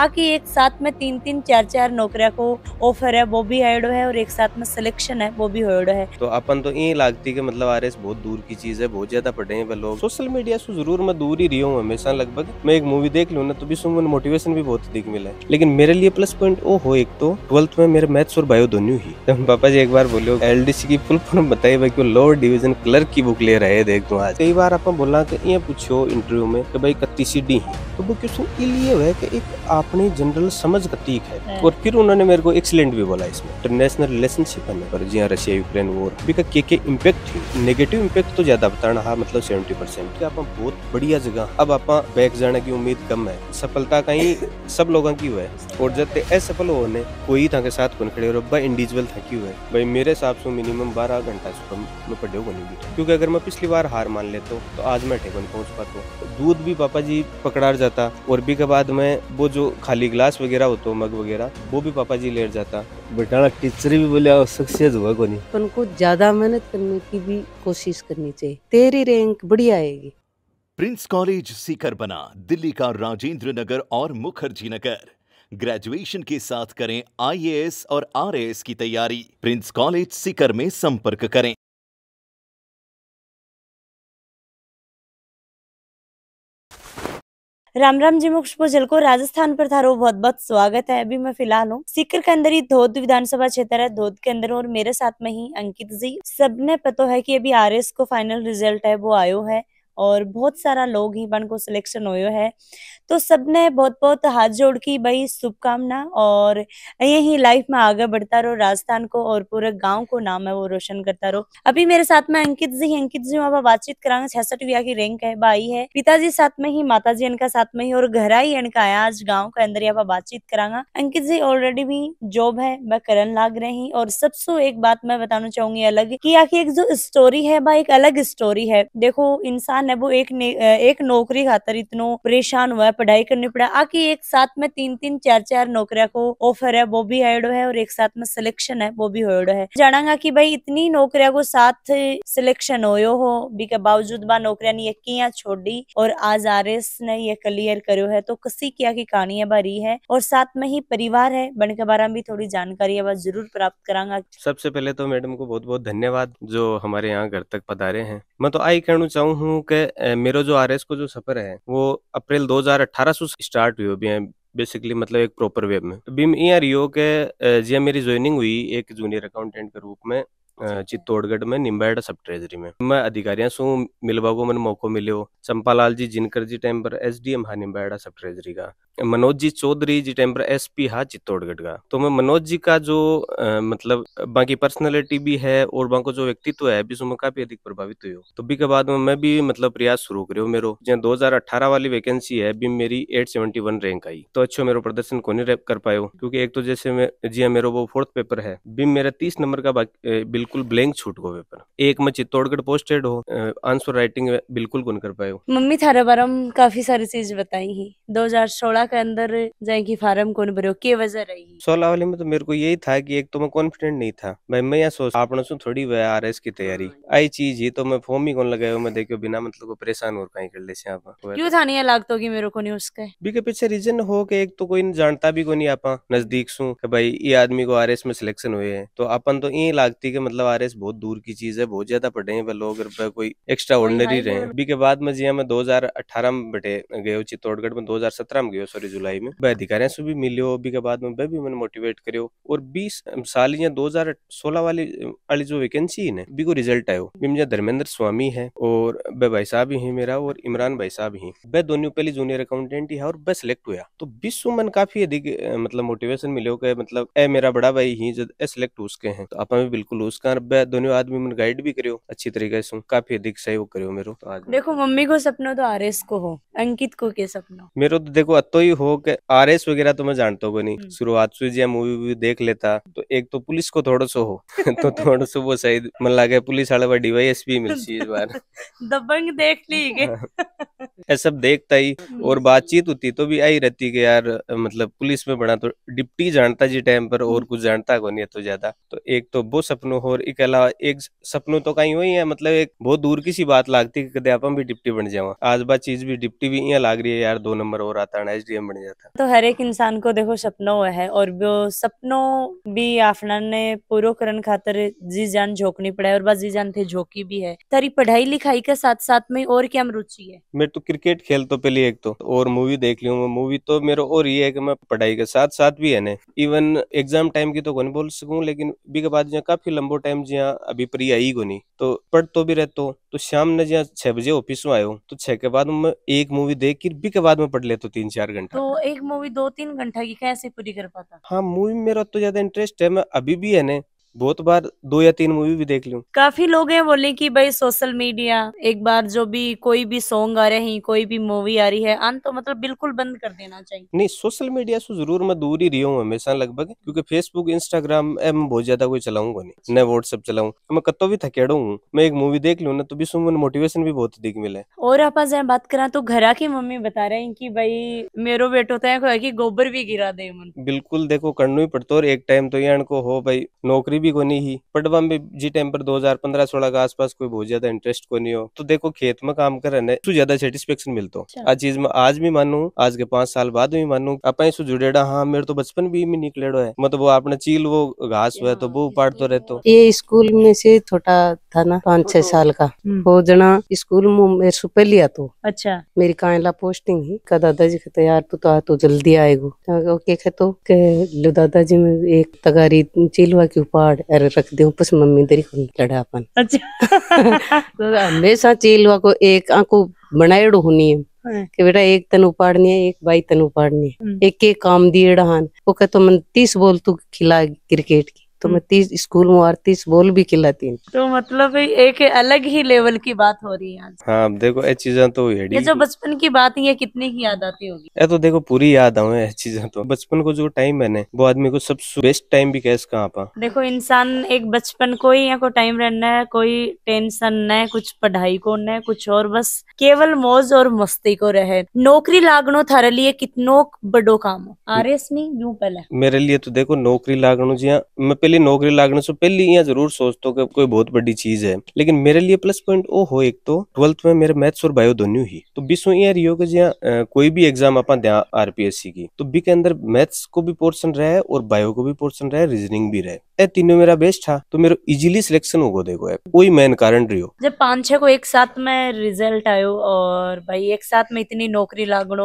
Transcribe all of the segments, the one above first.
आके एक साथ में तीन तीन चार चार नौकरिया को ऑफर है वो भी आयोडो है और एक साथ में सिलेक्शन है वो भी होयोडो है तो अपन तो ये लागती के मतलब आर बहुत दूर की चीज है बहुत ज्यादा पढ़े हैं लोग सोशल मीडिया से जरूर मैं दूर ही रही हूँ हमेशा लगभग मैं एक मूवी देख लू ना तो भी सुन मोटिवेशन भी बहुत अधिक मिला है लेकिन मेरे लिए प्लस पॉइंट वो हो एक तो ट्वेल्थ में मेरे मैथ्स और बायो दोनों ही तो पापा जी एक बार बोलो एल की फुल फॉर्म बताइए भाई क्यों लोअर डिविजन क्लर्क की बुक ले रहे देख दो आज कई बार आप बोला कि ये पूछो इंटरव्यू में कि भाई कत्ती सी डी है तो वो क्वेश्चन इसलिए है कि एक आप अपनी जनरल समझ का तीक है हाँ। और फिर उन्होंने मेरे को एक्सीलेंट भी बोला इसमें इंटरनेशनल रिलेशनशिप है पर जी हाँ रशिया यूक्रेन वॉर अभी का के के इम्पैक्ट थी नेगेटिव इम्पैक्ट तो ज्यादा बताना हाँ मतलब सेवेंटी परसेंट आप बहुत बढ़िया जगह अब आप बैक जाने की उम्मीद कम है सफलता कहीं सब लोगों की हुआ है और जब असफल होने कोई था के साथ कौन खड़े हो भाई इंडिविजुअल थकी हुआ है भाई मेरे हिसाब से मिनिमम बारह घंटा से कम मैं पढ़े को नहीं क्योंकि अगर मैं पिछली बार हार मान लेता तो आज मैं ठेकन पहुंच पाता हूँ दूध भी पापा जी पकड़ा जाता और भी के बाद में वो जो खाली ग्लास वगैरह होतो मग वगैरह वो भी पापा जी लेट जाता बेटा टीचर भी बोले सक्सेस हुआ को नहीं अपन को ज्यादा मेहनत करने की भी कोशिश करनी चाहिए तेरी रैंक बढ़िया आएगी प्रिंस कॉलेज सीकर बना दिल्ली का राजेंद्र नगर और मुखर्जी नगर ग्रेजुएशन के साथ करें आईएएस और आरएएस की तैयारी प्रिंस कॉलेज सीकर में संपर्क करें राम राम जी मोक्ष पोजल को राजस्थान पर थारो बहुत बहुत स्वागत है अभी मैं फिलहाल हूँ सीकर के अंदर ही धोध विधानसभा क्षेत्र है धोध के अंदर और मेरे साथ में ही अंकित जी सबने पता है कि अभी आरएस को फाइनल रिजल्ट है वो आयो है और बहुत सारा लोग ही बन को सिलेक्शन हुए है तो सबने बहुत बहुत हाथ जोड़ की भाई शुभकामना और यही लाइफ में आगे बढ़ता रहो राजस्थान को और पूरे गाँव को नाम है वो रोशन करता रहो अभी मेरे साथ में अंकित जी अंकित जी वहाँ बातचीत करांगे छियासठ बिया की रैंक है बाई है पिताजी साथ में ही माता जी इनका साथ में ही और घर आई इनका आया आज गाँव के अंदर यहाँ बातचीत करांगा अंकित जी ऑलरेडी भी जॉब है वह करण लाग रही और सबसे एक बात मैं बताना चाहूंगी अलग की आखिर एक जो स्टोरी है वह एक अलग स्टोरी है देखो इंसान है वो एक ने, एक नौकरी खातर इतनो परेशान हुआ है पढ़ाई करनी पड़ा आकी एक साथ में तीन तीन चार चार नौकरिया को ऑफर है वो भी आयोडो है और एक साथ में सिलेक्शन है वो भी होयोडो है जानागा की भाई इतनी नौकरिया को साथ सिलेक्शन हो बीके बावजूद बा नौकरिया ने ये छोड़ी और आज आर एस ने ये क्लियर करो है तो कसी किया की कहानी है है और साथ में ही परिवार है बन के बारे में भी थोड़ी जानकारी है जरूर प्राप्त करांगा सबसे पहले तो मैडम को बहुत बहुत धन्यवाद जो हमारे यहाँ घर तक पधारे हैं मैं तो आई कहना चाहूँ हूँ के है मेरो जो आर को जो सफर है वो अप्रैल 2018 से स्टार्ट हुई अभी बेसिकली मतलब एक प्रॉपर वे में तो बीम यहाँ रियो के जी हाँ, मेरी ज्वाइनिंग हुई एक जूनियर अकाउंटेंट के रूप में अच्छा। चित्तौड़गढ़ में निम्बाड़ा सब ट्रेजरी में मैं अधिकारियां सू मिलवा को मन मौको हो चंपालाल जी जिनकर जी टाइम पर एस डी एम हा निम्बाड़ा सब ट्रेजरी का मनोज जी चौधरी जी टेम्पर एस पी हा चित्तौड़गढ़ का तो मैं मनोज जी का जो आ, मतलब बाकी पर्सनैलिटी भी है और बाकी जो व्यक्तित्व है भी मैं काफी अधिक प्रभावित हुई हूँ तो भी के बाद में मैं भी मतलब प्रयास शुरू करो मेरे जो दो हजार अठारह वाली वैकेंसी है भी मेरी एट सेवेंटी वन रैंक आई तो अच्छो मेरा प्रदर्शन को नहीं रैप कर पायो क्योंकि एक तो जैसे मैं जी हाँ, मेरा वो फोर्थ पेपर है भी मेरा तीस नंबर का बिल्कुल ब्लैंक छूट गो पेपर एक मैं चित्तौड़गढ़ पोस्टेड हो आंसर राइटिंग बिल्कुल कौन कर पायो मम्मी थारे बारे में काफी सारी चीज बताई दो हजार सोलह सोलह के अंदर जाए की फार्म कौन भरो के वजह रही सोलह वाले में तो मेरे को यही था कि एक तो मैं कॉन्फिडेंट नहीं था भाई मैं यहाँ सोच आपने सुन तो थोड़ी वह आर एस की तैयारी हाँ। आई चीज ही तो मैं फॉर्म ही कौन लगाया मैं देखियो बिना मतलब को परेशान और कहीं कर ले क्यों था नहीं लागत होगी मेरे को नहीं उसका बी के पीछे रीजन हो के एक तो कोई जानता भी को नहीं आप नजदीक सु भाई ये आदमी को आर में सिलेक्शन हुए है तो अपन तो यही लागती के मतलब आर बहुत दूर की चीज है बहुत ज्यादा पढ़े हैं लोग कोई एक्स्ट्रा ऑर्डनरी रहे बी के बाद में जी हाँ, मैं दो हजार अठारह में बटे गये चित्तौड़गढ़ में दो हजार सत्रह में गयो सॉरी जुलाई में वह अधिकारियों से भी मिले हो अभी के बाद में वह भी मैंने मोटिवेट करियो और बीस साल या दो हजार सोलह वाली वाली जो वैकेंसी है ना बी को रिजल्ट आयो मुझे धर्मेंद्र स्वामी है और वह भाई साहब ही मेरा और इमरान भाई साहब ही वह दोनों पहली जूनियर अकाउंटेंट ही है और वह सिलेक्ट हुआ तो बीस मन काफी अधिक मतलब मोटिवेशन मिले हो के मतलब ए मेरा बड़ा भाई ही जब ए सिलेक्ट उसके हैं तो आप भी बिल्कुल उसका दोनों आदमी मैंने गाइड भी करो अच्छी तरीके से काफी अधिक सहयोग करो मेरे तो देखो मम्मी को सपना तो आर को हो अंकित को के सपना मेरे तो देखो अतो ही हो के आर एस वगैरह तो मैं जानता हूँ नहीं हम्म। शुरुआत से जो मूवी भी देख लेता तो एक तो पुलिस को थोड़ा सो हो तो थोड़ा सो वो सही मन लगे पुलिस वाले पर पी मिल सी इस बार दबंग देख ली सब देखता ही हम्म। और बातचीत होती तो भी आई रहती कि यार मतलब पुलिस में बना तो डिप्टी जानता जी टाइम पर और हम्म। कुछ जानता को नहीं है तो ज्यादा तो एक तो वो सपनो और एक अलावा एक सपनो तो कहीं वही है मतलब एक बहुत दूर की सी बात लागती कि कदे भी डिप्टी बन जावा आज बात चीज भी डिप्टी भी यहाँ लाग रही है यार दो नंबर और आता है एच बन जाता तो हर एक इंसान को देखो सपनो है और वो सपनो भी आपना ने पूरा करने खातर जी जान झोंकनी पड़ा है और बस जी जान थे झोंकी भी है तारी पढ़ाई लिखाई के साथ साथ में और क्या रुचि है मेरे तो क्रिकेट क्रिकेट खेल तो पहले एक तो और मूवी देख ली हूँ मूवी तो मेरा और ये है कि मैं पढ़ाई के साथ साथ भी है ना इवन एग्जाम टाइम की तो कौन बोल सकूँ लेकिन बी के बाद जहाँ काफी लंबो टाइम जी अभी प्री आई को नहीं तो पढ़ तो भी रहते तो शाम ने जहाँ छह बजे ऑफिस में आयो तो छह के बाद मैं एक मूवी देख के बी के बाद में पढ़ लेते तो तीन चार घंटा तो एक मूवी दो तीन घंटा की कैसे पूरी कर पाता हाँ मूवी मेरा तो ज्यादा इंटरेस्ट है मैं अभी भी है ना बहुत बार दो या तीन मूवी भी देख लू काफी लोग हैं बोले कि भाई सोशल मीडिया एक बार जो भी कोई भी सॉन्ग आ रहे हैं कोई भी मूवी आ रही है अंत तो मतलब बिल्कुल बंद कर देना चाहिए नहीं सोशल मीडिया से जरूर मैं दूर ही रही हूँ हमेशा लगभग क्योंकि फेसबुक इंस्टाग्राम मैं बहुत ज्यादा कोई चलाऊंगा नहीं न व्हाट्सएप चलाऊँ तो मैं कतो भी थकेड़ा हूँ मैं एक मूवी देख लू ना तो भी सुन मोटिवेशन भी बहुत अधिक मिले और आप बात करा तो घर की मम्मी बता रहे हैं की भाई मेरे बेटो तो है की गोबर भी गिरा दे बिल्कुल देखो करना ही पड़ता और एक टाइम तो यहाँ को हो भाई नौकरी कोई भी कोनी ही पटवा में जी टाइम पर 2015-16 के आसपास कोई बहुत ज्यादा इंटरेस्ट को नहीं हो तो देखो खेत में काम कर रहे तो ज्यादा सेटिस्फेक्शन मिलतो आज चीज में आज भी मानू आज के पांच साल बाद भी मानू अपने जुड़ेड़ा हाँ मेरे तो बचपन भी में निकले है मतलब वो आपने चील वो घास हुआ तो वो पाट तो रहते ये स्कूल में से छोटा था ना पाँच छह तो- साल का हम्म। वो जना स्कूल में सुपे लिया तो अच्छा मेरी कायला पोस्टिंग ही का दादाजी कहते यार तू तो आ तो जल्दी आएगो ओके कहते तो, लो दादाजी में एक तगारी चिलवा की उपाड़ और रख दे बस मम्मी तेरी खून चढ़ा अपन अच्छा तो हमेशा चीलवा को एक आंको बनाएड़ो होनी है हाँ। कि बेटा एक तन उपाड़नी है एक बाई तन उपाड़नी है हम्म। एक एक काम दिएड़ा हान वो कहते तो मन तीस बोल तू खिला क्रिकेट की तो हम्म। मैं तीस स्कूल में और तीस बोल भी खिलाती हूँ तो मतलब एक अलग ही लेवल की बात हो रही है हाँ देखो ये चीजें तो ये जो बचपन की बात है कितने की याद आती होगी ये तो देखो पूरी याद आऊ ये चीजें तो बचपन को जो टाइम है ना वो आदमी को सबसे बेस्ट टाइम भी कैसे कहाँ पा देखो इंसान एक बचपन को ही को टाइम रहना है कोई टेंशन न कुछ पढ़ाई को न कुछ और बस केवल मौज और मस्ती को रहे नौकरी लागनो थारे लिए कितनो बड़ो काम हो आर एस नहीं यूं पहले मेरे लिए तो देखो नौकरी लागनो जी हाँ, मैं लिए नौकरी लागने से पहले यहाँ जरूर सोचता हूँ कोई बहुत बड़ी चीज है लेकिन मेरे लिए प्लस पॉइंट वो हो एक तो ट्वेल्थ में मेरे मैथ्स और बायो दोनों ही तो बीसों यार यो के जहाँ कोई भी एग्जाम पी एस आरपीएससी की तो बी के अंदर मैथ्स को भी पोर्सन रहे और बायो को भी पोर्सन रहे रीजनिंग भी रहे तीनों मेरा बेस्ट था तो मेरा इजिली सिलेक्शन होगा देखो कोई मेन कारण रही हो जब पांच छह को एक साथ में रिजल्ट आयो और भाई एक साथ में इतनी नौकरी लागण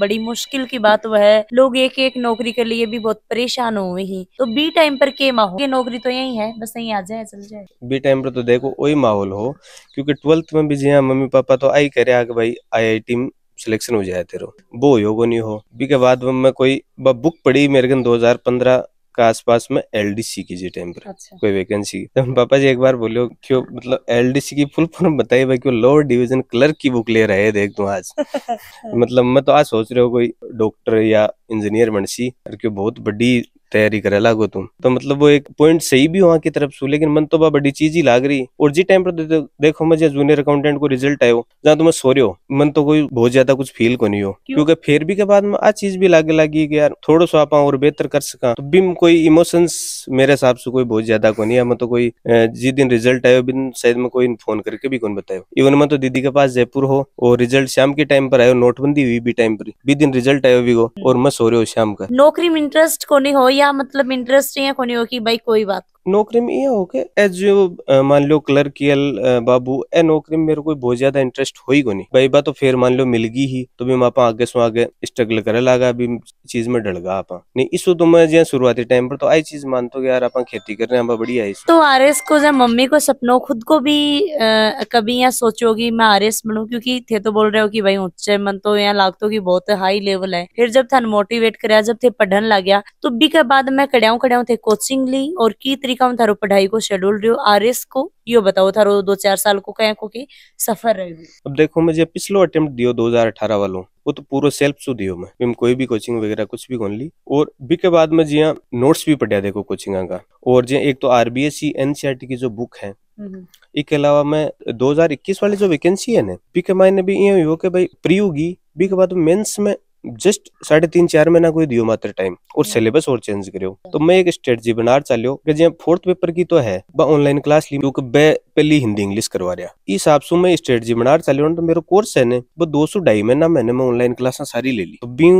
बड़ी मुश्किल की बात वह है लोग एक एक नौकरी के लिए भी बहुत परेशान हुए हैं तो बी टाइम पर के माहौल नौकरी तो यही है बस यही आ जाए चल जाए बी टाइम पर तो देखो वही माहौल हो क्योंकि ट्वेल्थ में भी जी हाँ, मम्मी पापा तो आई करे आगे भाई आई आई टी सिलेक्शन हो जाए तेरह वो योग नहीं हो बी के बाद में कोई बुक पढ़ी मेरे दो हजार पंद्रह के आसपास में एलडीसी जी टाइम पर अच्छा। कोई वैकेंसी तो हम पापा जी एक बार बोलो क्यों मतलब एलडीसी की फुल फॉर्म बताइए भाई क्यों लोअर डिवीजन क्लर्क की बुक ले रहे देख तू आज मतलब मैं तो आज सोच रहे हो कोई डॉक्टर या इंजीनियर बनसी और क्यों बहुत बड़ी तैयारी करे लागो तुम तो मतलब वो एक पॉइंट सही भी वहां की तरफ सू लेकिन मन तो बा बड़ी चीज ही लाग रही और जी टाइम पर दे, देखो मुझे जूनियर अकाउंटेंट को रिजल्ट आयो जहाँ तुम्हें तो सो रहे हो मन तो कोई बहुत ज्यादा कुछ फील को नहीं हो क्योंकि फिर भी के बाद में आ चीज भी लागे लगी कि यार थोड़ा सा आप और बेहतर कर सका तो बिम कोई इमोशंस मेरे हिसाब से कोई बहुत ज्यादा को नहीं है मैं तो कोई जिस दिन रिजल्ट आयो बिन शायद में कोई फोन करके भी कौन बतायो इवन मैं तो दीदी के पास जयपुर हो और रिजल्ट शाम के टाइम पर आयो नोटबंदी हुई भी टाइम पर भी दिन रिजल्ट आयो भी हो हम्म। और मैं सो रहे हो शाम का नौकरी में इंटरेस्ट को नहीं हो या मतलब इंटरेस्ट नहीं है को हो कि भाई कोई बात नौकरी में यह हो के एज यू मान लो क्लर्क कियल बाबू ए नौकरी में मेरे कोई बहुत ज्यादा इंटरेस्ट हो ही को नहीं भाई बात तो फिर मान लो मिल गई ही तो भी मापा आगे सो आगे स्ट्रगल करे लागा अभी चीज में डलगा आप नहीं इसको तो मैं जो शुरुआती टाइम पर तो आई चीज मान तो यार आप खेती कर रहे हैं बढ़िया तो आर एस को जब मम्मी को सपनो खुद को भी आ, कभी यहाँ सोचोगी मैं आर एस बनू क्योंकि थे तो बोल रहे हो कि भाई उच्च मन तो यहाँ लागत की बहुत हाई लेवल है फिर जब थान मोटिवेट कराया जब थे पढ़न लग गया तो बी के बाद मैं कड़ियाऊ कड़ियाऊ थे कोचिंग ली और की काम थारो पढ़ाई को शेड्यूल रहो आर एस को यो बताओ थारो दो चार साल को कहीं को की सफर रहो अब देखो मैं जो पिछलो अटेम्प्ट दियो 2018 वालों वो तो पूरा सेल्फ सु दियो मैं मैं कोई भी कोचिंग वगैरह कुछ भी कोन ली और बी के बाद में जिया नोट्स भी पढ़िया देखो कोचिंग का और जो एक तो आरबीएससी एनसीईआरटी e, e की जो बुक है हम्म। इसके अलावा मैं 2021 वाली जो वैकेंसी है ना बी के मायने भी ये हुई हो कि भाई प्री होगी बी के बाद मेंस में जस्ट साढ़े तीन चार महीना कोई दियो मात्र टाइम और सिलेबस हम्म। और चेंज करो तो मैं एक स्ट्रेटजी बना चलो कि फोर्थ पेपर की तो है बा ऑनलाइन क्लास ली क्योंकि बे पहली हिंदी इंग्लिश करवा रहा इस हिसाब से मैं स्ट्रेटजी बना चलो तो मेरा कोर्स है वो दो सौ ढाई महीना मैंने मैं ऑनलाइन क्लास सारी ले ली तो भी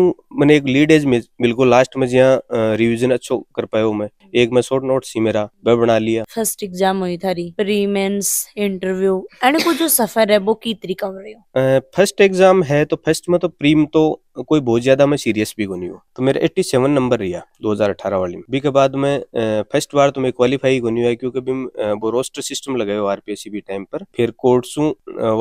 मैंने एक लीड एज बिल्कुल लास्ट में जहाँ रिविजन अच्छो कर पाया मैं एक मैं शॉर्ट नोट सी मेरा वह बना लिया फर्स्ट एग्जाम हुई थारी प्रीमेंस इंटरव्यू एंड को जो सफर है वो की तरीका हो रही हो फर्स्ट एग्जाम है तो फर्स्ट में तो प्रीम तो कोई बहुत ज़्यादा मैं सीरियस भी नहीं हूँ तो मेरा एट्टी सेवन नंबर रहा दो हज़ार अठारह वाली में बी के बाद में फर्स्ट बार तो मैं क्वालिफाई को नहीं हुआ क्योंकि भी वो रोस्टर सिस्टम लगाए आर पी एस सी बी टाइम पर फिर कोर्ट्स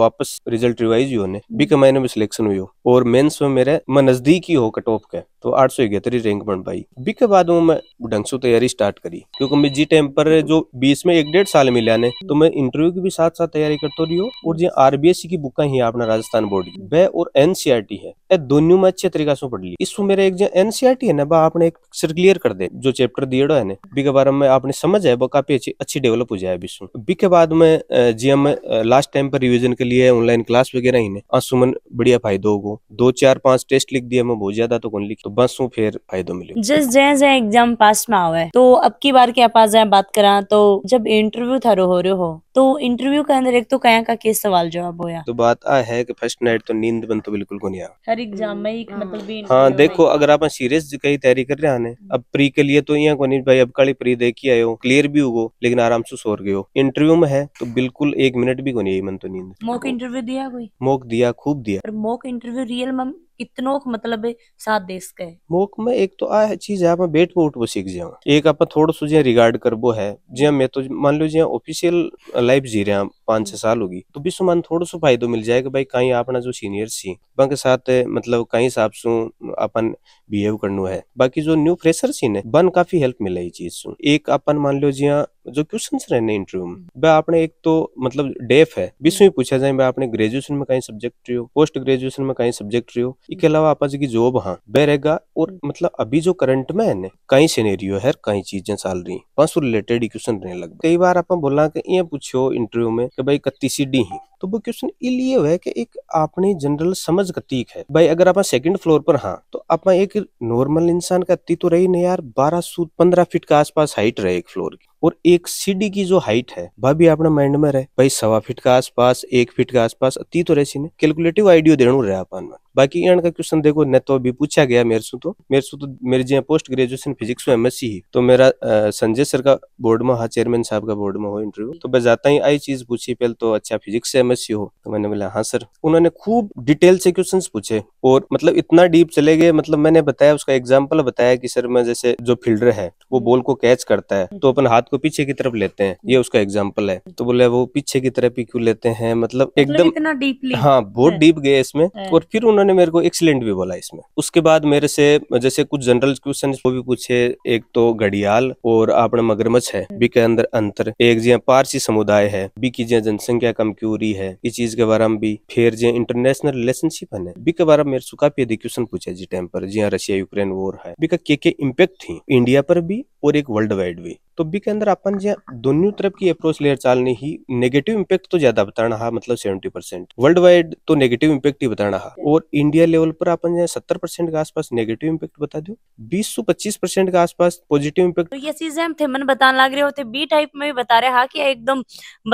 वापस रिजल्ट रिवाइज हुआ होने बी के मायने में सिलेक्शन हुई हो और मेन्स में मेरे मैं नज़दीक ही हो कट ऑफ के तो आठ सौ इकहत्तर रैंक बन पाई बी के बाद मैं ढंग से तैयारी स्टार्ट करी क्योंकि मैं जी टाइम पर जो बीस में एक डेढ़ साल मिला ने तो मैं इंटरव्यू की भी साथ साथ तैयारी करते रही हूँ और जो आरबीएससी की बुक ही अपना राजस्थान बोर्ड की वह और एनसीआरटी e है दोनों मैं अच्छे तरीके से पढ़ ली इसको मेरे एक जो एनसीआरटी e है ना बा आपने एक पिक्चर क्लियर कर दे जो चैप्टर दिएड़ो है ना बी के बारे में आपने समझ है वो काफी अच्छी अच्छी डेवलप हो जाए विश्व बी के बाद में जी हम लास्ट टाइम पर रिविजन के लिए ऑनलाइन क्लास वगैरह ही ने आसुमन बढ़िया फायदा होगा दो चार पांच टेस्ट लिख दिया मैं बहुत ज्यादा तो कौन लिख तो बस हूँ फिर फायदा मिले जिस जय जय एग्जाम पास में आवे तो अब की बार के पास बात करा तो जब इंटरव्यू थारो हो रहे हो तो इंटरव्यू के अंदर एक तो कया का केस सवाल जवाब होया तो बात आ है कि फर्स्ट नाइट तो नींद बन तो बिल्कुल को नहीं आ हर एग्जाम में एक मतलब भी हां देखो अगर आप सीरियस कई तैयारी कर रहे हैं अब प्री के लिए तो यहाँ को नहीं भाई अब काली प्री देखी आयो क्लियर भी हो लेकिन आराम से सो गए हो इंटरव्यू में है तो बिल्कुल एक मिनट भी को नहीं मन तो नींद मॉक इंटरव्यू दिया कोई मॉक दिया खूब दिया मॉक इंटरव्यू रियल में इतनो मतलब सात देश का है मोक में एक तो आ चीज है आप बैठ बोट वो सीख जाओ एक आप थोड़ा सो जिया रिगार्ड वो है जी मैं तो मान लो जी ऑफिशियल लाइफ जी रहा पांच छह साल होगी तो विश्व मन थोड़ा सो फायदा मिल जाएगा भाई कहीं अपना जो सीनियर सी बंक साथ मतलब कहीं हिसाब से अपन बिहेव करनो है बाकी जो न्यू फ्रेशर सी ने बन काफी हेल्प मिले ये चीज से एक अपन मान लो जिया जो क्वेश्चन रहने इंटरव्यू में वह हम्म। आपने एक तो मतलब डेफ है बीसवीं पूछा जाए आपने ग्रेजुएशन में कहीं सब्जेक्ट रही हो पोस्ट ग्रेजुएशन में कहीं सब्जेक्ट रही हो इसके हम्म। अलावा आप जी जॉब हाँ वह रहेगा और हम्म। मतलब अभी जो करंट में है कई सीनेरियो है कई चीजें चल रही बस रिलेटेड क्वेश्चन रहने लग कई बार आप बोला कि ये पूछो इंटरव्यू में कि भाई कत्ती सीढ़ी है तो वो क्वेश्चन इलिए है कि एक आपने जनरल समझ कत्तीक है भाई अगर आप सेकंड फ्लोर पर हाँ तो आप एक नॉर्मल इंसान का अति तो रही नहीं यार बारह सूट पंद्रह फीट के आसपास हाइट रहे एक फ्लोर की और एक सीढ़ी की जो हाइट है वह भी अपने माइंड में रहे भाई सवा फीट का आसपास एक फीट का आसपास अति तो रहसी ने कैलकुलेटिव आइडियो देनो रहे अपन बाकी यहाँ का क्वेश्चन देखो न तो अभी पूछा गया मेरे से तो मेरे से तो मेरे जी पोस्ट ग्रेजुएशन फिजिक्स में एस ही तो मेरा संजय सर का बोर्ड में हाँ चेयरमैन साहब का बोर्ड में हो इंटरव्यू तो मैं जाता ही आई चीज पूछी पहले तो अच्छा फिजिक्स से एमएससी हो तो मैंने बोला हाँ सर उन्होंने खूब डिटेल से क्वेश्चन पूछे और मतलब इतना डीप चले गए मतलब मैंने बताया उसका एग्जाम्पल बताया की सर मैं जैसे जो फील्डर है वो बॉल को कैच करता है तो अपन हाथ हाथ को पीछे की तरफ लेते हैं ये उसका एग्जाम्पल है तो बोले वो पीछे की तरफ ही क्यों लेते हैं मतलब, मतलब एकदम इतना डीपली हाँ बहुत डीप गए इसमें और फिर उन्होंने मेरे को एक्सीलेंट भी बोला इसमें उसके बाद मेरे से जैसे कुछ जनरल क्वेश्चन वो भी पूछे एक तो घड़ियाल और आपने मगरमच्छ है बी के अंदर अंतर एक जी पारसी समुदाय है बी की जी जनसंख्या कम क्यों रही है इस चीज के बारे में भी फिर जी इंटरनेशनल रिलेशनशिप है बी के बारे में मेरे काफी अधिक क्वेश्चन पूछे जी टाइम पर जी हाँ, रशिया यूक्रेन वॉर है बी का के के इम्पेक्ट थी इंडिया पर भी और एक वर्ल्ड वाइड भी तो बी के अंदर अपन जो दोनों तरफ की अप्रोच लेयर चालणे ही नेगेटिव इम्पॅक्ट तो ज्यादा बताना हा मतलब सेवेंटी परसेंट वर्ल्ड वाइड तो नेगेटिव इम्पैक्ट ही बताना हा और इंडिया लेवल पर अपन जो सत्तर परसेंट के आसपास नेगेटिव इम्पैक्ट बता दो बीस सौ पच्चीस परसेंट के आसपास पॉजिटिव इम्पैक्ट तो ये चीज हम थे मन बताने लग रहे होते बी टाइप में भी बता रहे हैं कि एकदम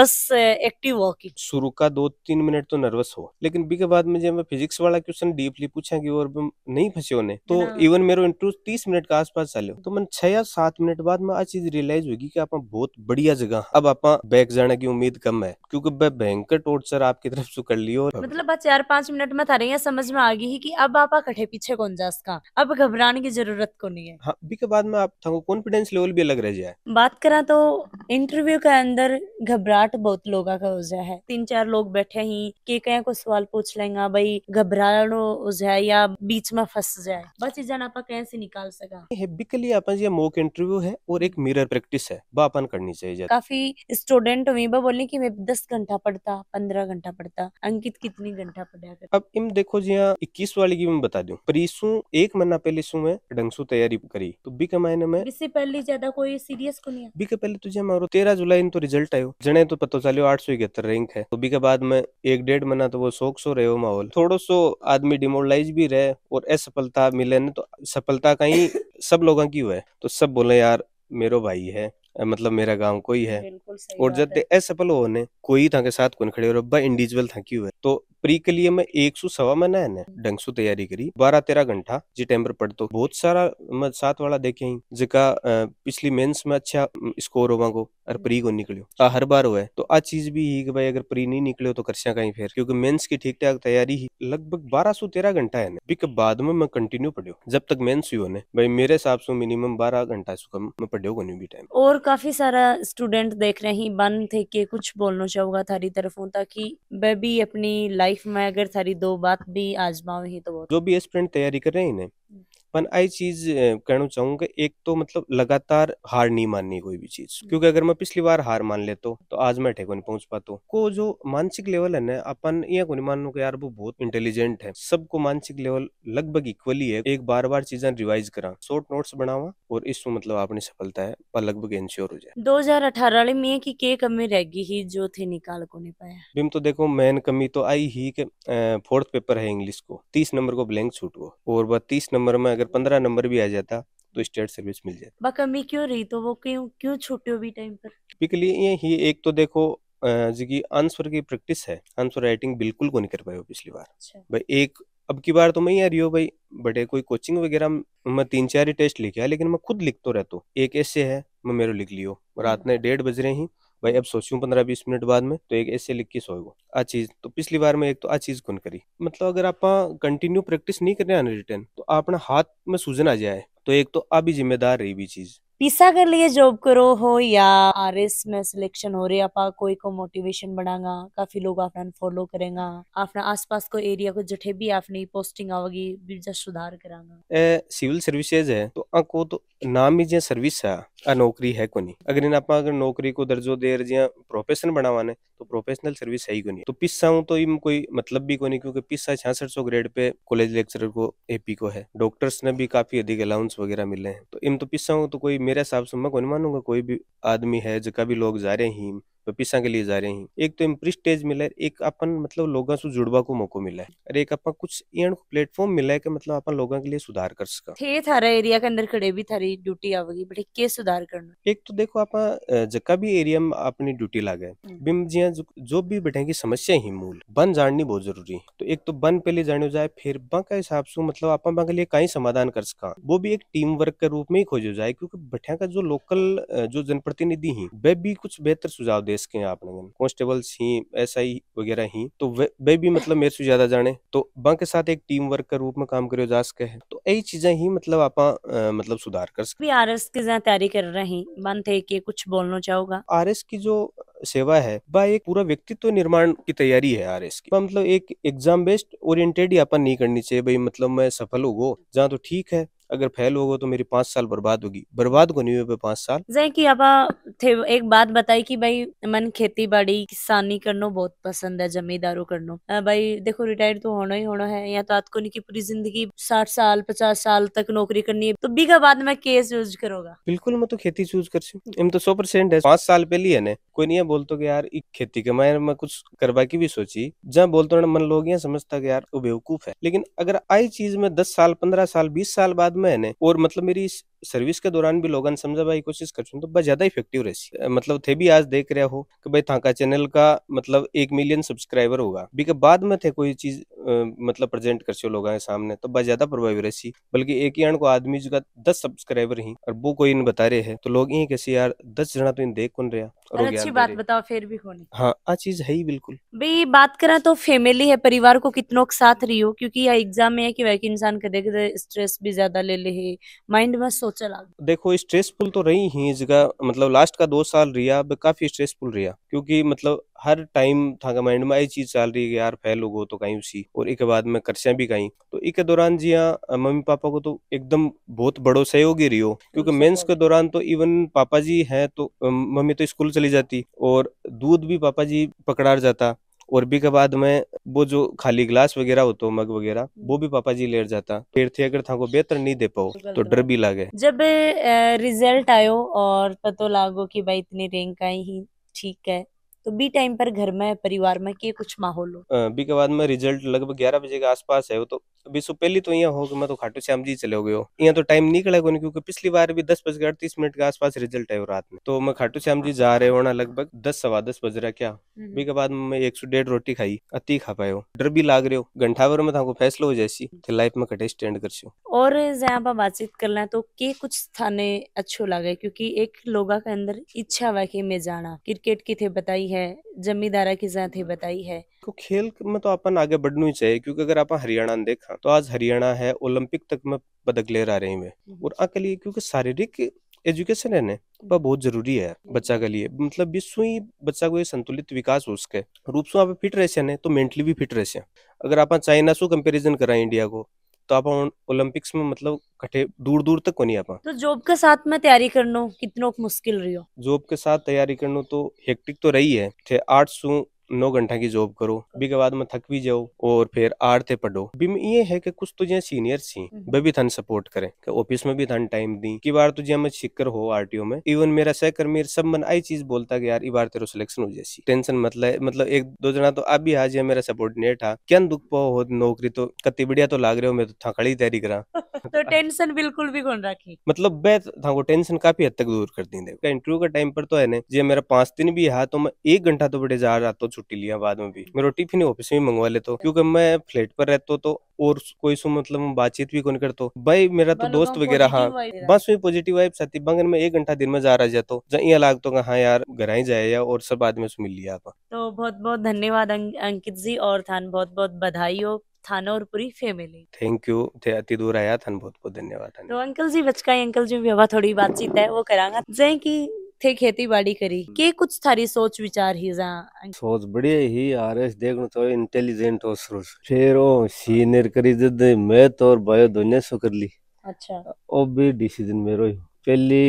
बस एक्टिव हो की शुरू का दो तीन मिनट तो नर्वस हो लेकिन बी के बाद में जब मैं फिजिक्स वाला क्वेश्चन डीपली पूछा की और नहीं फंसे उन्हें तो इवन हाँ। मेरे इंटरव्यू तीस मिनट के आसपास चले तो मैंने छह या सात मिनट बाद में आज चीज रियलाइज होगी है आप बहुत बढ़िया जगह अब आप बैक जाने की उम्मीद कम है क्योंकि मैं भयंकर टोर्चर आपकी तरफ से कर लियो मतलब बस चार पाँच मिनट में थारे समझ में आ गई है की अब आप कठे पीछे कौन जा सका अब घबराने की जरूरत को नहीं है हाँ, अभी के बाद में आप कॉन्फिडेंस लेवल भी अलग रह जाए बात करा तो इंटरव्यू के अंदर घबराहट बहुत लोगों का हो जाए है तीन चार लोग बैठे ही के कह को सवाल पूछ लेंगे भाई घबराहट हो जाए या बीच में फंस जाए बस इस जन आप कैसे निकाल सका बिकली आप मॉक इंटरव्यू है और एक मिरर प्रैक्टिस है बापन करनी चाहिए काफी स्टूडेंट हुई बोले की दस घंटा पढ़ता पंद्रह घंटा पढ़ता अंकित कितनी घंटा पढ़ा कर अब इम देखो जी यहाँ इक्कीस वाले की मैं बता दू प्रीसू एक महीना पहले सु मैं तैयारी करी तो बी के महीने में इससे पहले ज्यादा कोई सीरियस को नहीं बी के पहले तुझे तो हमारो तेरह जुलाई तो रिजल्ट आयो जने तो पता चलो आठ सौ इकहत्तर रैंक है तो बी के बाद में एक डेढ़ महीना तो वो शोक सो रहे हो माहौल थोड़ो सो आदमी डिमोरलाइज भी रहे और असफलता मिले तो सफलता कहीं सब लोगों की हुआ है तो सब बोले यार मेरो भाई है मतलब मेरा गांव कोई है और जब असफल होने कोई था के साथ कौन खड़े और अब्बा इंडिविजुअल था क्यों है तो प्री के लिए मैं एक सौ सवा महीना है ना ढंग से तैयारी करी बारह तेरह घंटा जी टेम्पर पढ़ तो बहुत सारा मैं मतलब साथ वाला देखे जिका पिछली मेंस में अच्छा स्कोर हो को और हम्म। प्री को निकलो आ हर बार हुआ है तो आ चीज भी ही कि भाई अगर प्री नहीं निकलो तो करसिया कहीं फिर क्योंकि मेंस की ठीक ठाक तैयारी ही लगभग बारह सौ तेरह घंटा है बिक बाद में मैं कंटिन्यू पढ़ो जब तक मेंस हुई होने भाई मेरे हिसाब से मिनिमम बारह घंटा से कम मैं पढ़ो को भी टाइम और काफी सारा स्टूडेंट देख रहे हैं बन थे के कुछ बोलना चाहूंगा थारी तरफ ताकि मैं भी अपनी लाइफ में अगर थारी दो बात भी आजमाऊ ही तो जो भी स्टूडेंट तैयारी कर रहे हैं पर आई चीज कहना चाहूंगा एक तो मतलब लगातार हार नहीं माननी कोई भी चीज क्योंकि अगर मैं पिछली बार हार मान लेता तो आज मैं ठेको नहीं पहुंच पाता को जो मानसिक लेवल है ना अपन ये को नहीं मानू यार वो बहुत इंटेलिजेंट है सबको मानसिक लेवल लगभग इक्वली है एक बार बार चीजें रिवाइज करा शॉर्ट नोट्स बनावा और इसमें मतलब अपनी सफलता है लगभग इंश्योर हो जाए दो हजार अठारह में की के कमी रह गई ही जो थे निकाल को नहीं पाया बिम तो देखो मेन कमी तो आई ही के फोर्थ पेपर है इंग्लिश को तीस नंबर को ब्लैंक छूट गो और वह तीस नंबर में अगर अगर पंद्रह नंबर भी आ जाता तो स्टेट सर्विस मिल जाती कमी क्यों रही तो वो क्यों क्यों छुट्टियों भी टाइम पर पिकली ये ही एक तो देखो जी की आंसर की प्रैक्टिस है आंसर राइटिंग बिल्कुल को नहीं कर पाए पिछली बार अच्छा। भाई एक अब की बार तो मैं यार यो भाई बड़े कोई कोचिंग वगैरह मैं तीन चार ही टेस्ट लिखे लेकिन मैं खुद लिखता रहता हूँ एक ऐसे है मैं मेरे लिख लियो रात हम्म। में डेढ़ बज रहे हैं भाई अब सोचू पंद्रह बीस मिनट बाद में तो एक ऐसे लिख के सोएगो आ चीज तो पिछली बार में एक तो आ चीज कौन करी मतलब अगर आप कंटिन्यू प्रैक्टिस नहीं कर रहे हैं तो अपना हाथ में सूजन आ जाए तो एक तो अभी जिम्मेदार रही भी चीज पीसा के लिए जॉब करो हो या आर एस में सिलेक्शन हो रहे आपा कोई को मोटिवेशन बढ़ागा काफी लोग आपने फॉलो करेगा आपने आसपास को एरिया को जठे भी आपने पोस्टिंग आवेगी बीजा सुधार करागा सिविल सर्विसेज है तो आपको तो नाम ही जो सर्विस है आ नौकरी है कोनी अगर इन आपा अगर नौकरी को दर्जो देर जिया प्रोफेशन बनावाने तो प्रोफेशनल सर्विस है ही कोनी तो पिस्सा हूँ तो इम कोई मतलब भी कोनी क्योंकि पिस्सा छियासठ सौ ग्रेड पे कॉलेज लेक्चरर को एपी को है डॉक्टर्स ने भी काफी अधिक अलाउंस वगैरह मिले हैं तो इम तो पिस्सा हूँ तो कोई मेरे हिसाब से मैं कौन मानूंगा कोई भी आदमी है जिसका भी लोग जा रहे हैं पपीसा के लिए जा रहे हैं एक तो इम्प्री स्टेज मिला है एक अपन मतलब लोगों से जुड़वा को मौको मिला है और एक अपन कुछ एंड प्लेटफॉर्म मिला है कि मतलब अपन लोगों के लिए सुधार कर सका थे थारा एरिया के अंदर खड़े भी थारी ड्यूटी आवेगी बट के सुधार करना एक तो देखो आप जका भी एरिया में अपनी ड्यूटी लागे बिम जिया जो भी बैठे की समस्या ही मूल बन जाननी बहुत जरूरी है तो एक तो बन पहले जानो जाए फिर बा का हिसाब से मतलब अपन के लिए कहीं समाधान कर सका वो भी एक टीम वर्क के रूप में ही खोजो जाए क्योंकि बैठा का जो लोकल जो जनप्रतिनिधि है वे भी कुछ बेहतर सुझाव दे देश के हैं आपने कॉन्स्टेबल ही एस आई वगैरह ही तो वे, वे भी मतलब मेरे से ज्यादा जाने तो बा के साथ एक टीम वर्क के रूप में काम करो जा सके है तो यही चीजें ही मतलब आप मतलब सुधार कर सकते आर एस की तैयारी कर रहे हैं बनते की कुछ बोलना चाहोगा आर एस की जो सेवा है वह एक पूरा व्यक्तित्व निर्माण की तैयारी है आर एस की मतलब एक एग्जाम बेस्ड ओरिएंटेड ही अपन नहीं करनी चाहिए भाई मतलब मैं सफल हो जहाँ तो ठीक है अगर फेल होगा तो मेरी पाँच साल बर्बाद होगी बर्बाद को नहीं हुए पाँच साल जय की अब थे एक बात बताई कि भाई मन खेती बाड़ी किसानी करनो बहुत पसंद है जमींदारों करनो भाई देखो रिटायर तो होना ही होना है या तो आपको नहीं की पूरी जिंदगी साठ साल पचास साल तक नौकरी करनी है तो बीघा बाद में केस यूज करोगा बिल्कुल मैं तो खेती चूज कर सकूँ तो सौ परसेंट है पाँच साल पहले है ना कोई नहीं है बोलतो कि यार खेती के मैं मैं कुछ करवा की भी सोची जहाँ बोलते मन लोग यहाँ समझता यार वो बेवकूफ है लेकिन अगर आई चीज में दस साल पंद्रह साल बीस साल बाद में मैंने और मतलब मेरी सर्विस के दौरान भी लोगों ने समझा भाई कोशिश कर तो बहुत ज्यादा इफेक्टिव रहे मतलब थे भी आज देख रहे हो कि भाई थाका चैनल का मतलब एक मिलियन सब्सक्राइबर होगा बिके बाद में थे कोई चीज मतलब प्रेजेंट कर सो लोग सामने तो बहुत ज्यादा प्रभावी रहे बल्कि एक ही को आदमी जो का दस सब्सक्राइबर ही और वो कोई इन बता रहे हैं तो लोग यही कैसे यार दस जना तो इन देख कौन रहा अच्छी बात बताओ फिर भी होनी हाँ आ चीज है ही बिल्कुल भाई बात करा तो फैमिली है परिवार को कितनों के साथ रही हो क्योंकि यह एग्जाम में है कि वह इंसान कदे कदे स्ट्रेस भी ज्यादा ले ले माइंड में सोच चला देखो स्ट्रेसफुल तो रही ही जगह मतलब लास्ट का दो साल रिया काफी स्ट्रेसफुल रिया क्योंकि मतलब हर टाइम था माइंड में आई चीज चल रही है यार फैल हो तो कहीं उसी और एक बाद में कर्सियां भी कहीं तो एक दौरान जी हाँ मम्मी पापा को तो एकदम बहुत बड़ो सहयोग ही रही हो क्योंकि मेंस के दौरान तो इवन पापा जी हैं तो मम्मी तो स्कूल चली जाती और दूध भी पापा जी पकड़ा जाता और भी के बाद में वो जो खाली ग्लास वगैरह होता मग वगैरह वो भी पापा जी ले जाता थे अगर था को बेहतर नहीं दे पाओ तो डर भी लागे जब रिजल्ट आयो और पता लागो की भाई इतनी रैंक आई ही ठीक है तो बी टाइम पर घर में परिवार में के कुछ माहौल हो बी के बाद में रिजल्ट लगभग ग्यारह बजे के आसपास है वो तो अभी सुबह पहली तो यहाँ हो कि मैं तो खाटू श्याम जी चले गए यहाँ तो टाइम निकला कोई क्योंकि पिछली बार भी दस बज के अड़तीस मिनट के आसपास रिजल्ट है रात में तो मैं खाटू श्याम जी जा रहे हो ना लगभग दस सवा दस बज रहा क्या बी हम्म। के बाद में एक सौ डेढ़ रोटी खाई अति खा पाए डर भी लाग रहे हो घंटा भर में फैसला फैसलो हो जैसी लाइफ में कटे स्टैंड कर सो और जहाँ पर बातचीत लें तो के कुछ स्थाने अच्छो लगे क्योंकि एक लोगा के अंदर इच्छा हुआ की मैं जाना क्रिकेट की थे बताई है जमीदारा की जाती हम्म। बताई है तो खेल में तो अपन आगे बढ़ना ही चाहिए क्योंकि अगर आप हरियाणा ने देखा तो आज हरियाणा है ओलंपिक तक में पदक ले रहा रही में हम्म। और आके लिए क्योंकि शारीरिक एजुकेशन है ना तो बहुत जरूरी है हम्म। बच्चा के लिए मतलब विश्व ही बच्चा को ये संतुलित विकास हो सके रूप से आप फिट रह तो मेंटली भी फिट रहे अगर आप चाइना से कंपेरिजन करा इंडिया को तो आप ओलंपिक्स में मतलब कठे दूर दूर तक कोनी आप तो जॉब के साथ में तैयारी करना कितना मुश्किल रही हो जॉब के साथ तैयारी करना तो हेक्टिक तो रही है आठ सौ नौ घंटा की जॉब करो के बाद में थक भी जाओ और फिर आड़ते पढ़ो बिम ये है कि कुछ तुझे तो सीनियर सी वे हम्म। भी थन सपोर्ट करे ऑफिस में भी थन टाइम दी की बार तुझे तो मैं सिक्कर हो आरटीओ में इवन मेरा सहकर्मी सब मन आई चीज बोलता कि यार बार तेरो सिलेक्शन हो जैसी टेंशन मतलब मतलब एक दो जना तो अब भी है मेरा सपोर्टिनेट था क्या दुख पाओ हो नौकरी तो कति बढ़िया तो लाग रहे हो मैं तो था खड़ी तैयारी करा तो टेंशन बिल्कुल भी कौन रखी मतलब मैं तो था टेंशन काफी हद तक दूर कर दी देखा इंटरव्यू का टाइम पर तो है ना जे मेरा पांच दिन भी है तो मैं एक घंटा तो बड़े जा रहा तो छुट्टी लिया बाद में भी मैं रोटी फिर ऑफिस में मंगवा लेता हूँ क्योंकि मैं फ्लैट पर रहता तो और कोई सो मतलब बातचीत भी कौन करता भाई मेरा तो दोस्त वगैरह हाँ बस में पॉजिटिव वाइब सती बंगन में एक घंटा दिन में जा रहा जाता हूँ यहाँ लाग तो हाँ यार घर ही जाए और सब आदमी से मिल लिया आप तो बहुत बहुत धन्यवाद अंकित जी और थान बहुत बहुत बधाई हो थाना और पूरी फैमिली थैंक यू थे अति दूर आया थान बहुत बहुत धन्यवाद तो अंकल जी बचका अंकल जी भी थोड़ी बातचीत है वो करांगा जय की थे खेती बाड़ी करी हम्म। के कुछ थारी सोच विचार ही जा सोच बढ़िया ही आर एस देख तो इंटेलिजेंट हो सरोज फिर सीनियर करी जद मैं तो और बायो दोनों सो कर ली अच्छा ओ भी डिसीजन मेरो ही पहली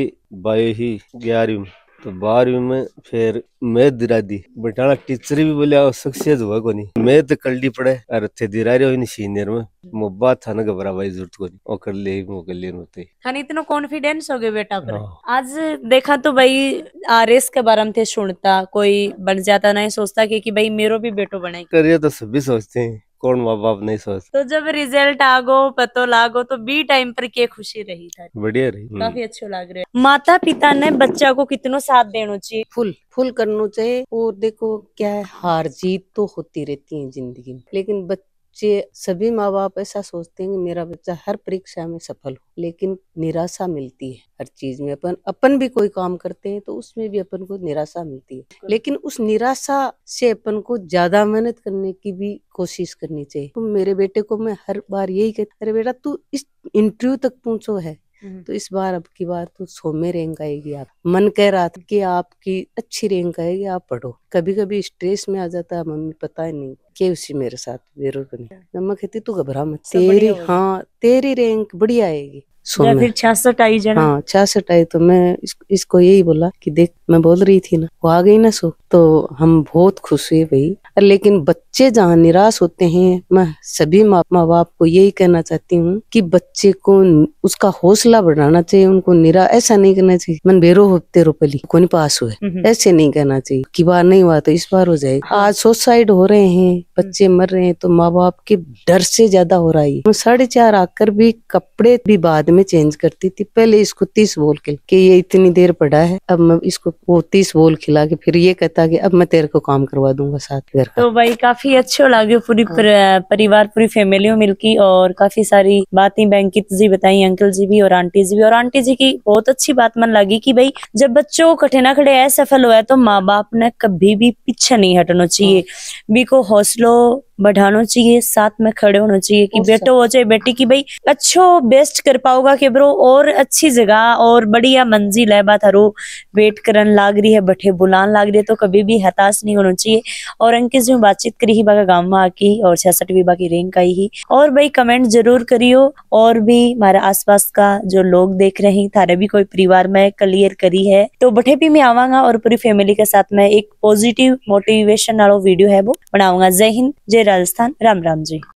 बायो ही ग्यारहवीं तो बारहवीं में फिर मैथ दिरा दी बटाला टीचर भी बोलिया सक्सेस हुआ को नहीं मैथ तो कर ली पड़े अरे थे दिला रहे हो सीनियर में मुब्बा था ना घबरा भाई जरूरत को नहीं कर ले वो कर ले होते खान इतना कॉन्फिडेंस हो गए बेटा पर हाँ। आज देखा तो भाई आर एस के बारे में थे सुनता कोई बन जाता नहीं सोचता कि, कि भाई मेरो भी बेटो बने करिए तो सभी सोचते हैं कौन माँ बाप नहीं सोच तो जब रिजल्ट आगो पतो लागो तो बी टाइम पर के खुशी रही था बढ़िया रही काफी अच्छे लग रहा है माता पिता ने बच्चा को कितनो साथ देना चाहिए फुल फुल करना चाहिए और देखो क्या है हार जीत तो होती रहती है जिंदगी में लेकिन बच्चे बच्चे सभी माँ बाप ऐसा सोचते हैं कि मेरा बच्चा हर परीक्षा में सफल हो लेकिन निराशा मिलती है हर चीज में अपन अपन भी कोई काम करते हैं तो उसमें भी अपन को निराशा मिलती है लेकिन उस निराशा से अपन को ज्यादा मेहनत करने की भी कोशिश करनी चाहिए तो मेरे बेटे को मैं हर बार यही कहती अरे बेटा तू इस इंटरव्यू तक पहुंचो है हम्म। तो इस बार अब की बार तो सौ में रैंक आएगी आप मन कह रहा था कि आपकी अच्छी रैंक आएगी आप पढ़ो कभी कभी स्ट्रेस में आ जाता है मम्मी पता ही नहीं के उसी मेरे साथ जरूर बनी मम्मा अच्छा। कहती तू तो घबरा मत तेरी हाँ तेरी रैंक बढ़िया आएगी सो फिर छियासठ आई हाँ छियासठ आई तो मैं इसको यही बोला की देख मैं बोल रही थी ना वो आ गई ना सो तो हम बहुत खुश हुए भाई लेकिन बच्चे जहाँ निराश होते हैं मैं सभी माँ बाप को यही कहना चाहती हूँ कि बच्चे को उसका हौसला बढ़ाना चाहिए उनको निरा ऐसा नहीं करना चाहिए मन बेरो होते रोपली को नहीं पास हुए हम्म, हम्म। ऐसे नहीं कहना चाहिए कि बार नहीं हुआ तो इस बार हो जाए हाँ। आज सुसाइड हो रहे हैं हम्म। बच्चे मर रहे हैं तो माँ बाप के डर से ज्यादा हो रहा है साढ़े चार आकर भी कपड़े भी बाद में चेंज करती थी पहले इसको तीस बोल के ये इतनी देर पड़ा है अब मैं इसको वो तीस बोल खिला के फिर ये कहता कि अब मैं तेरे को काम करवा दूंगा साथ घर तो भाई काफी अच्छे लगे पूरी हाँ। पर, परिवार पूरी फैमिली मिलकी और काफी सारी बातें बैंकित जी बताई अंकल जी भी और आंटी जी भी और आंटी जी की बहुत अच्छी बात मन लगी की भाई जब बच्चों को ना खड़े असफल हुआ है तो माँ बाप ने कभी भी पीछे नहीं हटना चाहिए बी हाँ। को हौसलो बढ़ाना चाहिए साथ में खड़े होना चाहिए कि बेटो हो चाहे बेटी की भाई अच्छो बेस्ट कर पाओगा के ब्रो और अच्छी जगह और बढ़िया मंजिल है बात हरो वेट करन लाग रही है बठे बुलान लाग रही है तो कभी भी हताश नहीं होना चाहिए और अंकित जी बातचीत करी ही बाकी गाँव में आकी और छियासठवीं बाकी रैंक आई ही और भाई कमेंट जरूर करियो और भी हमारे आस का जो लोग देख रहे हैं थारे भी कोई परिवार में क्लियर करी है तो बठे भी मैं आवागा और पूरी फैमिली के साथ में एक पॉजिटिव मोटिवेशन वालों वीडियो है वो बनाऊंगा जय हिंद जय राजस्थान राम राम जी